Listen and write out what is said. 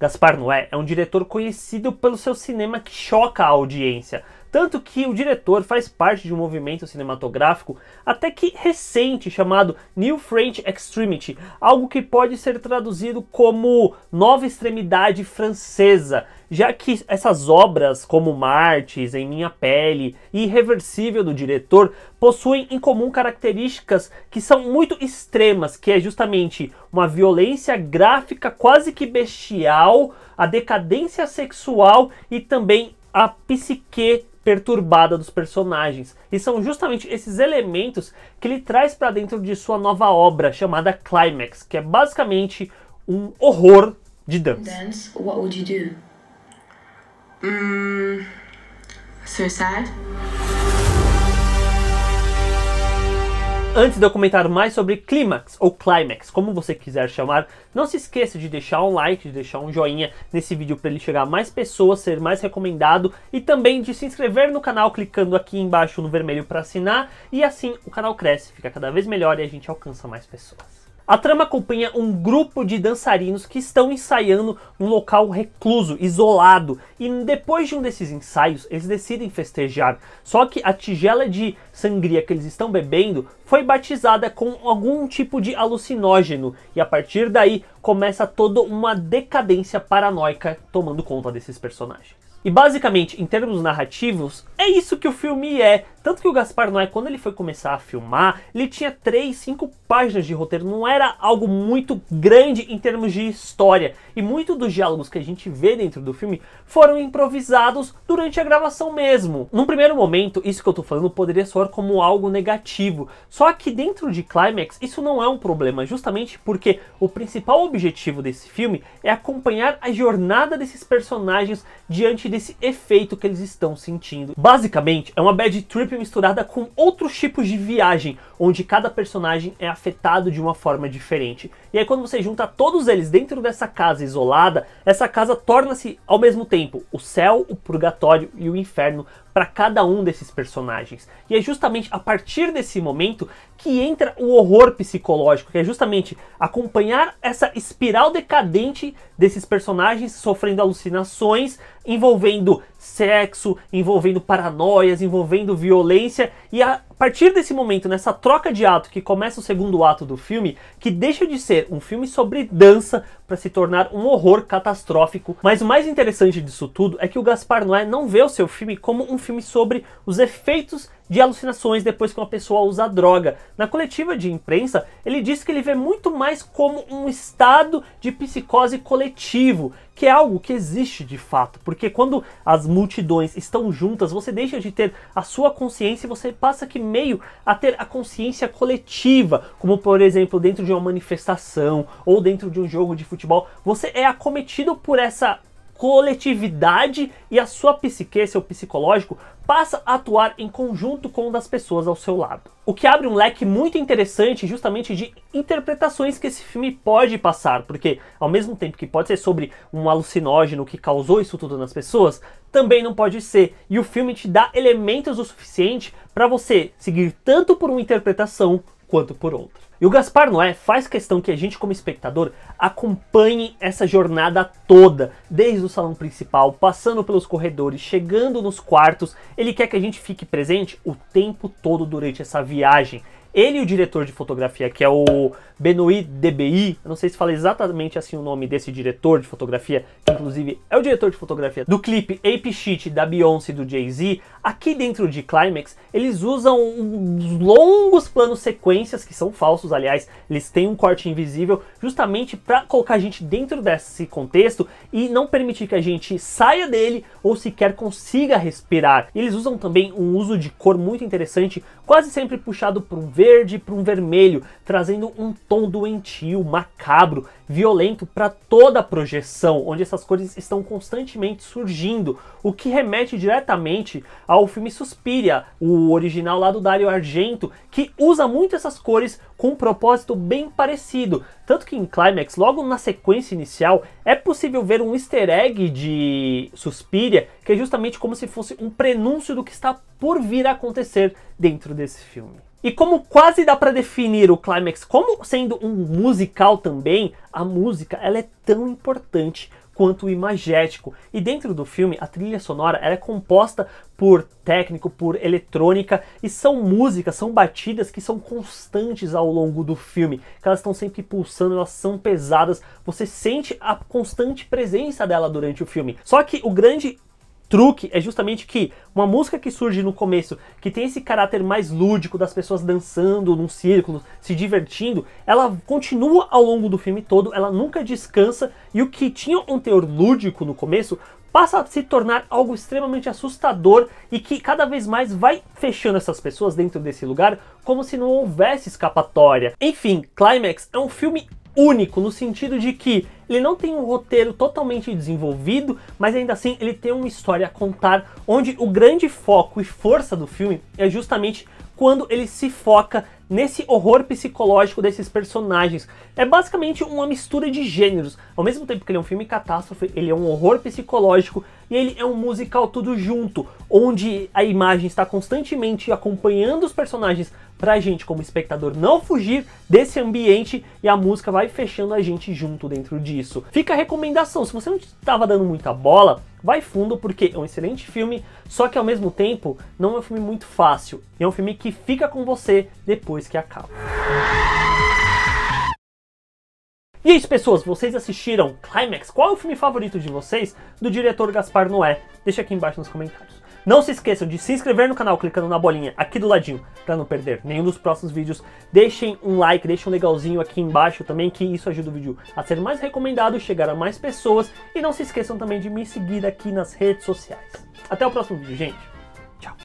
Gaspar Noé é um diretor conhecido pelo seu cinema que choca a audiência, tanto que o diretor faz parte de um movimento cinematográfico até que recente chamado New French Extremity, algo que pode ser traduzido como Nova Extremidade Francesa, já que essas obras, como Martes, Em Minha Pele e Irreversível do diretor, possuem em comum características que são muito extremas, que é justamente uma violência gráfica quase que bestial, a decadência sexual e também a psique perturbada dos personagens. E são justamente esses elementos que ele traz para dentro de sua nova obra chamada Climax, que é basicamente um horror de dance. Dance? What would you do? Mm, suicide? Antes de eu comentar mais sobre Climax ou Climax, como você quiser chamar, não se esqueça de deixar um like, de deixar um joinha nesse vídeo para ele chegar a mais pessoas, ser mais recomendado e também de se inscrever no canal clicando aqui embaixo no vermelho para assinar e assim o canal cresce, fica cada vez melhor e a gente alcança mais pessoas. A trama acompanha um grupo de dançarinos que estão ensaiando num local recluso, isolado, e depois de um desses ensaios, eles decidem festejar. Só que a tigela de sangria que eles estão bebendo foi batizada com algum tipo de alucinógeno, e a partir daí começa toda uma decadência paranoica tomando conta desses personagens. E basicamente, em termos narrativos, é isso que o filme é. Tanto que o Gaspar Noé, quando ele foi começar a filmar, ele tinha 3, 5 páginas de roteiro, não era algo muito grande em termos de história. E muito dos diálogos que a gente vê dentro do filme foram improvisados durante a gravação mesmo. Num primeiro momento, isso que eu tô falando poderia soar como algo negativo. Só que dentro de Climax, isso não é um problema, justamente porque o principal objetivo desse filme é acompanhar a jornada desses personagens diante desse efeito que eles estão sentindo. Basicamente, é uma bad trip sempre misturada com outros tipos de viagem, onde cada personagem é afetado de uma forma diferente. E aí quando você junta todos eles dentro dessa casa isolada, essa casa torna-se ao mesmo tempo o céu, o purgatório e o inferno para cada um desses personagens. E é justamente a partir desse momento que entra o horror psicológico, que é justamente acompanhar essa espiral decadente desses personagens sofrendo alucinações, envolvendo sexo, envolvendo paranoias, envolvendo violência, e a partir desse momento, nessa troca troca de ato que começa o segundo ato do filme, que deixa de ser um filme sobre dança para se tornar um horror catastrófico. Mas o mais interessante disso tudo é que o Gaspar Noé não vê o seu filme como um filme sobre os efeitos de alucinações depois que uma pessoa usa droga. Na coletiva de imprensa, ele disse que ele vê muito mais como um estado de psicose coletivo, que é algo que existe de fato, porque quando as multidões estão juntas, você deixa de ter a sua consciência e você passa que meio a ter a consciência coletiva, como por exemplo dentro de uma manifestação ou dentro de um jogo de futebol, você é acometido por essa coletividade e a sua psique, seu psicológico, passa a atuar em conjunto com o das pessoas ao seu lado. O que abre um leque muito interessante justamente de interpretações que esse filme pode passar, porque ao mesmo tempo que pode ser sobre um alucinógeno que causou isso tudo nas pessoas, também não pode ser. E o filme te dá elementos o suficiente para você seguir tanto por uma interpretação quanto por outra. E o Gaspar Noé faz questão que a gente, como espectador, acompanhe essa jornada toda, desde o salão principal, passando pelos corredores, chegando nos quartos. Ele quer que a gente fique presente o tempo todo durante essa viagem. Ele e o diretor de fotografia, que é o Benoit DBI, não sei se fala exatamente assim o nome desse diretor de fotografia, que inclusive é o diretor de fotografia do clipe Ape Shit da Beyoncé e do Jay-Z, aqui dentro de Climax, eles usam uns longos planos sequências, que são falsos, aliás, eles têm um corte invisível, justamente para colocar a gente dentro desse contexto e não permitir que a gente saia dele ou sequer consiga respirar. Eles usam também um uso de cor muito interessante, quase sempre puxado por um verde para um vermelho, trazendo um tom doentio, macabro, violento para toda a projeção, onde essas cores estão constantemente surgindo, o que remete diretamente ao filme Suspiria, o original lá do Dario Argento, que usa muito essas cores com um propósito bem parecido. Tanto que em Climax, logo na sequência inicial, é possível ver um easter egg de Suspiria, que é justamente como se fosse um prenúncio do que está por vir a acontecer dentro desse filme. E como quase dá para definir o Climax como sendo um musical também, a música ela é tão importante quanto o imagético. E dentro do filme, a trilha sonora é composta por técnico, por eletrônica, e são músicas, são batidas que são constantes ao longo do filme, elas estão sempre pulsando, elas são pesadas, você sente a constante presença dela durante o filme. Só que o grande truque é justamente que uma música que surge no começo, que tem esse caráter mais lúdico das pessoas dançando num círculo, se divertindo, ela continua ao longo do filme todo, ela nunca descansa e o que tinha um teor lúdico no começo passa a se tornar algo extremamente assustador e que cada vez mais vai fechando essas pessoas dentro desse lugar como se não houvesse escapatória. Enfim, Climax é um filme único no sentido de que ele não tem um roteiro totalmente desenvolvido, mas ainda assim ele tem uma história a contar, onde o grande foco e força do filme é justamente quando ele se foca nesse horror psicológico desses personagens. É basicamente uma mistura de gêneros. Ao mesmo tempo que ele é um filme catástrofe, ele é um horror psicológico e ele é um musical tudo junto, onde a imagem está constantemente acompanhando os personagens pra gente como espectador não fugir desse ambiente e a música vai fechando a gente junto dentro disso. Fica a recomendação, se você não estava dando muita bola, vai fundo porque é um excelente filme, só que ao mesmo tempo não é um filme muito fácil, é um filme que fica com você depois que acaba. E aí, é isso, pessoas, vocês assistiram Climax? Qual é o filme favorito de vocês do diretor Gaspar Noé? Deixa aqui embaixo nos comentários. Não se esqueçam de se inscrever no canal clicando na bolinha aqui do ladinho para não perder nenhum dos próximos vídeos. Deixem um like, deixem um legalzinho aqui embaixo também, que isso ajuda o vídeo a ser mais recomendado, chegar a mais pessoas. E não se esqueçam também de me seguir aqui nas redes sociais. Até o próximo vídeo, gente!